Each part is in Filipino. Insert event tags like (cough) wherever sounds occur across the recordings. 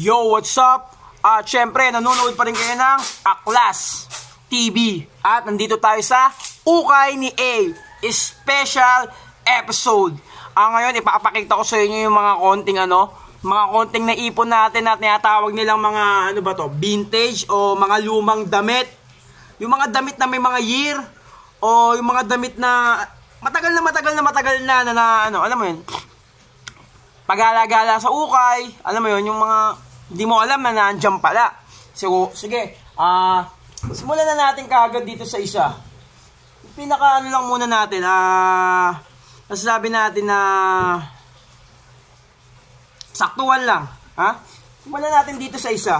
Yo, what's up? At ah, syempre, nanonood pa rin kayo ng Aklas TV. At nandito tayo sa Ukay ni A, special episode. Ah, ngayon, ipapakita ko sa inyo yung mga konting ano, mga konting naipon natin at tinatawag nilang mga ano ba to, vintage o mga lumang damit. Yung mga damit na may mga year o yung mga damit na matagal na matagal na matagal na na, na ano, alam mo yun, pagala-gala sa ukay, alam mo yon yung mga hindi mo alam na nandiyan pala. So, sige, ah, uh, simulan na natin kaagad dito sa isa. Pinaka ano lang muna natin, ah, uh, nasasabi natin na saktuhan lang, ha? Simulan natin dito sa isa,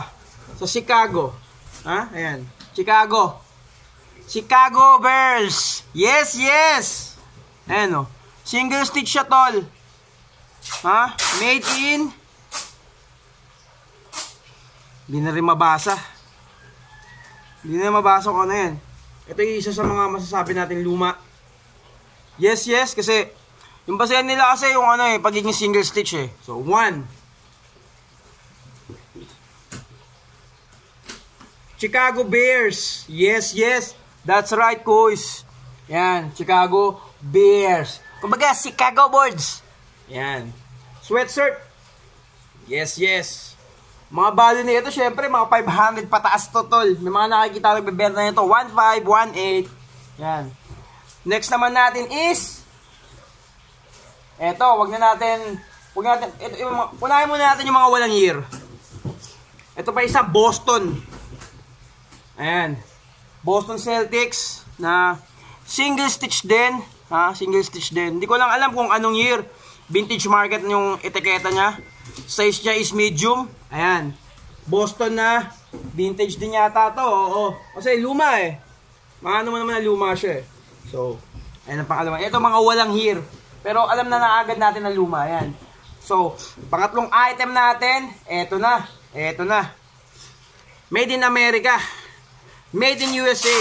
sa Chicago. Ha? Ayan, Chicago. Chicago Bears. Yes, yes. Ayan o. Oh. Single stitch siya, tol. Ha? Made in Hindi na rin mabasa. Hindi na mabasa ko ano yan. Ito yung isa sa mga masasabi natin luma. Yes, yes, kasi yung basehan nila kasi yung ano eh, pagiging single stitch eh. So, one. Chicago Bears. Yes, yes. That's right, boys. Yan, Chicago Bears. Kumbaga, Chicago Boards. Yan. Sweatshirt. Yes, yes. Mga value na ito, syempre, mga 500 pataas to, tol. May mga nakikita nagbebenta na ito. 1.5, 1.8. Yan. Next naman natin is, eto, wag na natin, wag natin, ito, unahin muna natin yung mga walang year. Ito pa isa, Boston. Ayan. Boston Celtics na single stitch din. Ha? Single stitch din. Hindi ko lang alam kung anong year. Vintage market yung etiketa niya. Size niya is medium. Ayan. Boston na. Vintage din yata to. Oo. Oh, oh. Kasi luma eh. Mga ano naman na luma siya eh. So, ayan ang pangalawa. Ito mga walang here. Pero alam na naagad natin na luma. Ayan. So, pangatlong item natin. Eto na. Eto na. Made in America. Made in USA.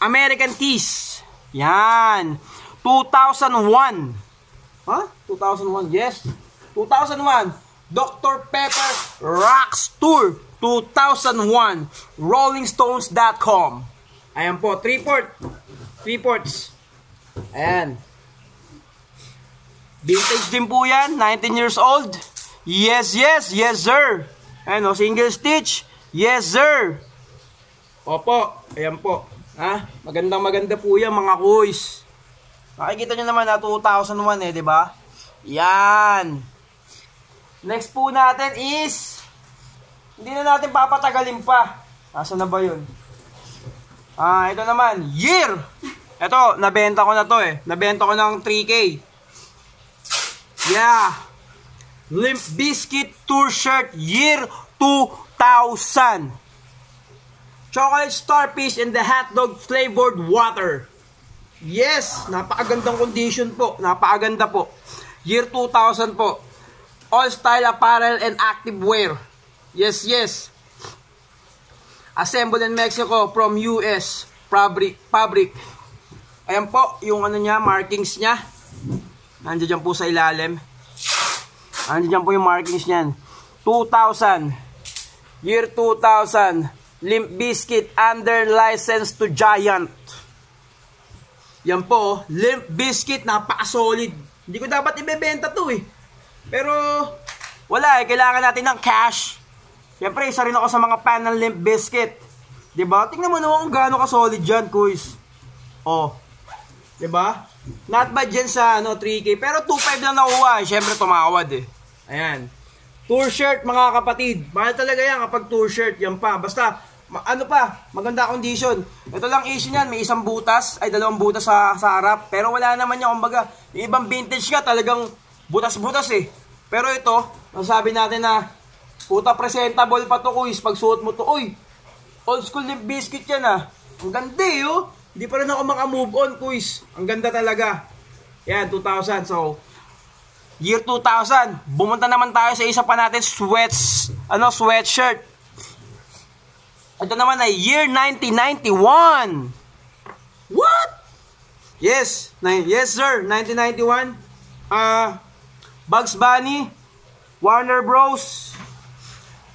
American Tees. Yan. 2001. Huh? 2001, yes. 2001, Dr. Pepper Rocks Tour 2001, rollingstones.com. Ayan po, 3 port. 3 ports. Ayan. Vintage din po yan, 19 years old. Yes, yes, yes sir. Ayan no single stitch. Yes sir. Opo, ayan po. Ha? Magandang maganda po yan mga kuys. Makikita nyo naman na 2001 eh, di ba? Yan. Next po natin is, hindi na natin papatagalin pa. Asa na ba yun? Ah, ito naman, year! Ito, nabenta ko na to eh. Nabenta ko ng 3K. Yeah! Limp Biscuit Tour Shirt Year 2000. Chocolate Starfish and the Hot Dog Flavored Water. Yes, napakagandang condition po. Napakaganda po. Year 2000 po. All style apparel and active wear. Yes, yes. Assembled in Mexico from US fabric. fabric. Ayan po, yung ano niya, markings niya. Nandiyan dyan po sa ilalim. Nandiyan dyan po yung markings niyan. 2000. Year 2000. Limp Biscuit under license to Giant. Yan po, Limp Biscuit, napaka-solid. Hindi ko dapat ibebenta to eh. Pero, wala eh, kailangan natin ng cash. Siyempre, isa rin ako sa mga fan ng Limp Biscuit. Diba? Tingnan mo naman kung gaano ka-solid dyan, kuys. Oh. Diba? Not bad dyan sa ano, 3K. Pero 2.5 lang nakuha. Eh. Siyempre, tumawad eh. Ayan. Tour shirt, mga kapatid. Mahal talaga yan kapag tour shirt. Yan pa. Basta, ma ano pa, maganda condition. Ito lang issue niyan, may isang butas, ay dalawang butas sa, sa harap. Pero wala naman niya, kumbaga, yung ibang vintage ka talagang butas-butas eh. Pero ito, masabi natin na, puta presentable pa to kuys, pag suot mo to, uy, old school limp biscuit yan ah. Ang ganda eh, oh. Hindi pa rin ako maka-move on kuys. Ang ganda talaga. Yan, 2000. So, year 2000, bumunta naman tayo sa isa pa natin sweats, ano, sweatshirt. Ito naman ay year 1991. What? Yes, na- yes sir, 1991. Ah, uh, Bugs Bunny, Warner Bros.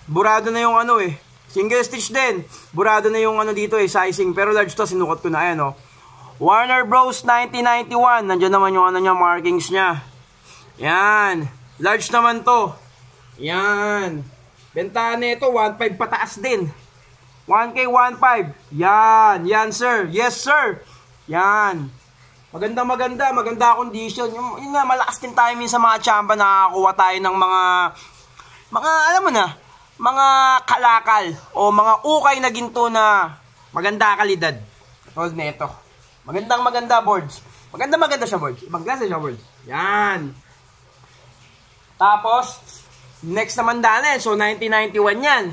Burado na yung ano eh. Single stitch din. Burado na yung ano dito eh, sizing. Pero large to, sinukot ko na Ayan oh. Warner Bros. 1991. Nandiyan naman yung ano niya, markings niya. Yan. Large naman to. Yan. Bentahan nito 1.5 pataas din. 1K, 1.5. Yan. Yan, sir. Yes, sir. Yan. Maganda, maganda. Maganda condition. Yung, yun nga, malakas din tayo minsan mga tsamba. Nakakuha tayo ng mga, mga, alam mo na, mga kalakal o mga ukay na ginto na maganda kalidad. Tulad na ito. Magandang maganda boards. Maganda maganda siya boards. Ibang klase siya boards. Yan. Tapos, next naman dali. So, 1991 yan.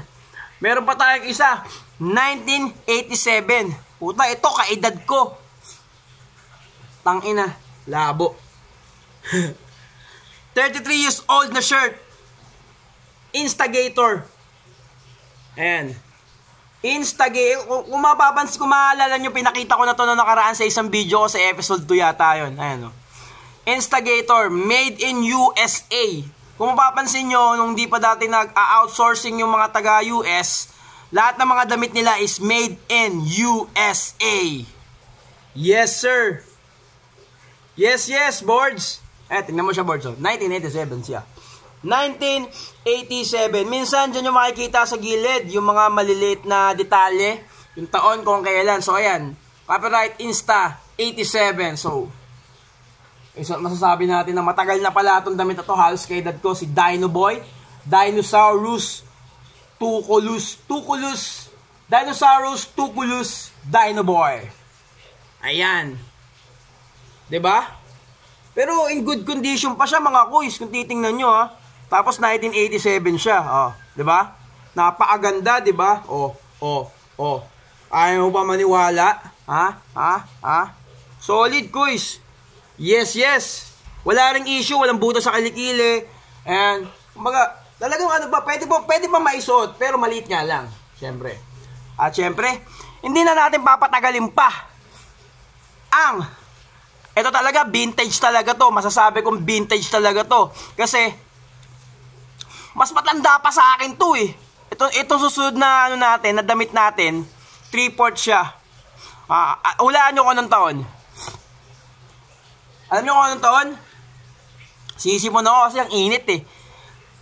Meron pa tayong isa. 1987. Puta, ito kaedad ko. Tangina, labo. 33 (laughs) years old na shirt. Instagator. Ayan. Instagator. Kung mapapans, kung maalala nyo, pinakita ko na to na nakaraan sa isang video ko sa episode 2 yata yun. Ayan o. Oh. Instagator, made in USA. Kung mapapansin nyo, nung di pa dati nag-outsourcing yung mga taga-US, lahat ng mga damit nila is made in USA. Yes, sir. Yes, yes, boards. Eh, tingnan mo siya, boards. Oh. 1987 siya. 1987. Minsan, dyan yung makikita sa gilid, yung mga maliliit na detalye, yung taon kung kailan. So, ayan. Copyright Insta 87. So, isa, masasabi natin na matagal na pala itong damit na to. Halos kay dad ko, si Dino Boy. Dinosaurus Tukulus, Tukulus, Dinosaurus, Tukulus, Dinoboy. Ayan. 'Di ba? Pero in good condition pa siya mga kuys kung titingnan nyo ha. Ah. Tapos 1987 siya, oh, 'di ba? Napakaganda, 'di ba? Oh, oh, oh. Ayaw mo ba maniwala? Ha? Ha? Ha? Solid kuys. Yes, yes. Wala ring issue, walang butas sa kilikili. And, mga Talagang ano ba, pwede po, pwede pa maisuot, pero maliit nga lang. Siyempre. At siyempre, hindi na natin papatagalin pa ang ito talaga, vintage talaga to. Masasabi kong vintage talaga to. Kasi, mas matanda pa sa akin to eh. Ito, itong susunod na ano natin, na damit natin, 3-4 siya. Ah, ah, hulaan nyo ko ng taon. Alam nyo ko anong taon? Sisi mo na ako kasi ang init eh.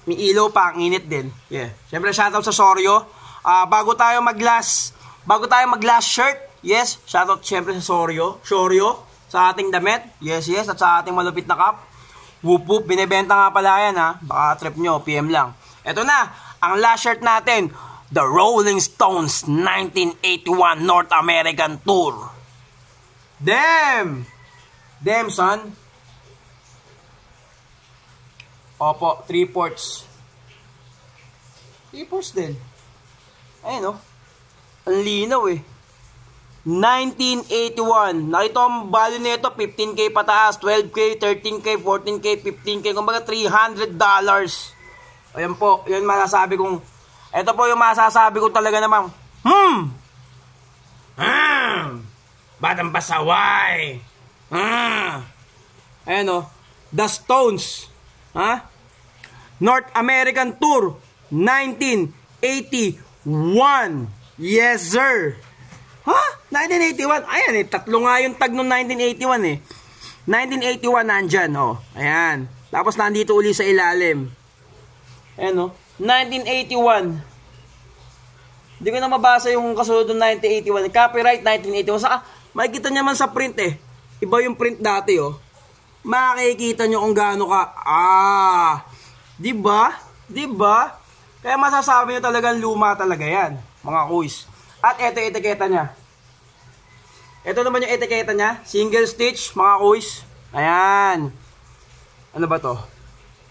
May ilaw pa, ang init din. Yeah. Siyempre, shoutout sa Soryo. Uh, bago tayo mag-glass, bago tayo mag-glass shirt, yes, shoutout siyempre sa Soryo. Soryo, sa ating damit. Yes, yes, at sa ating malupit na cup. Whoop, whoop. Binibenta nga pala yan, ha. Baka trip nyo, PM lang. Ito na, ang last shirt natin. The Rolling Stones 1981 North American Tour. Damn! Damn, son. Opo, 3 ports. 3 ports din. Ayan o. Oh. Ang linaw eh. 1981. Nakita ang value nito, 15k pataas, 12k, 13k, 14k, 15k, kumbaga 300 dollars. Ayun po, yun masasabi kong, ito po yung masasabi ko talaga naman, hmm, hmm, batang pasaway, hmm, ayun o, oh. The Stones, Ha? North American Tour 1981. Yes, sir. Ha? 1981. Ayan eh, tatlo nga yung tag noong 1981 eh. 1981 nandyan, oh. Ayan. Tapos nandito uli sa ilalim. Ayan, oh. 1981. Hindi ko na mabasa yung kasunod ng 1981. Copyright 1981. Sa, ah, makikita niya man sa print eh. Iba yung print dati, oh makikita nyo kung gaano ka, ah, di ba? Di ba? Kaya masasabi nyo talagang luma talaga yan, mga kuis. At ito etiketa niya. Ito naman yung etiketa niya, single stitch, mga kuis. Ayan. Ano ba to?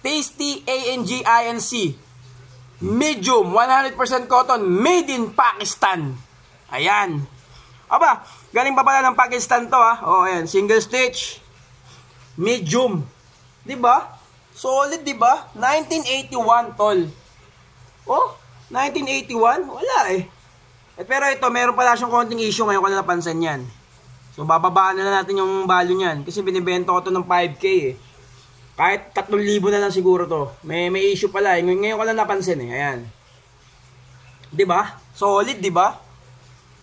Tasty A-N-G-I-N-C. Medium, 100% cotton, made in Pakistan. Ayan. Aba, galing pa pala ng Pakistan to ha. Ah. O, oh, ayan, single stitch medium. 'Di ba? Solid 'di ba? 1981 tol. Oh, 1981? Wala eh. eh pero ito, meron pala siyang konting issue ngayon ko na napansin 'yan. So bababaan na lang natin yung value niyan kasi binebenta ko to ng 5k eh. Kahit 3,000 na lang siguro to. May may issue pala eh. Ngayon ko lang napansin eh. Ayan. 'Di ba? Solid 'di ba?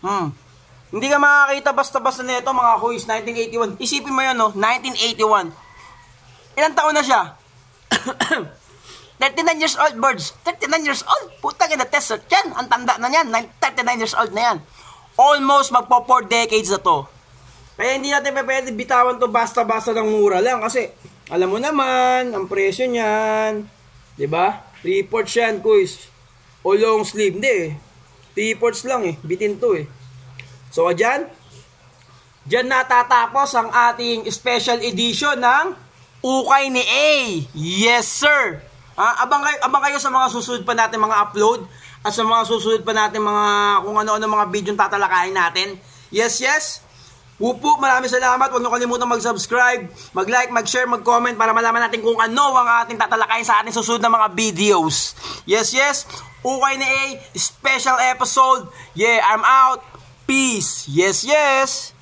Hmm. Hindi ka makakita basta-basta nito mga kuys, 1981. Isipin mo yun, no? 1981. Ilang taon na siya? 39 (coughs) years old, birds. 39 years old. Puta na test search yan. Ang tanda na niyan. 39 years old na yan. Almost magpo 4 decades na to. Kaya hindi natin pwede bitawan to basta-basta ng mura lang. Kasi, alam mo naman, ang presyo niyan. 'Di ba? Diba? Reports yan, kuys. O long sleeve. Hindi eh. T-ports lang eh. Bitin to eh. So, dyan, dyan natatapos ang ating special edition ng Ukay ni A. Yes, sir! Ah, abang, kayo, abang kayo sa mga susunod pa natin mga upload at sa mga susunod pa natin mga kung ano-ano mga video yung tatalakayin natin. Yes, yes! Wupo, maraming salamat. Huwag nyo kalimutan mag-subscribe, mag-like, mag-share, mag-comment para malaman natin kung ano ang ating tatalakayin sa ating susunod na mga videos. Yes, yes. Ukay ni A, special episode. Yeah, I'm out. Peace. Yes, yes.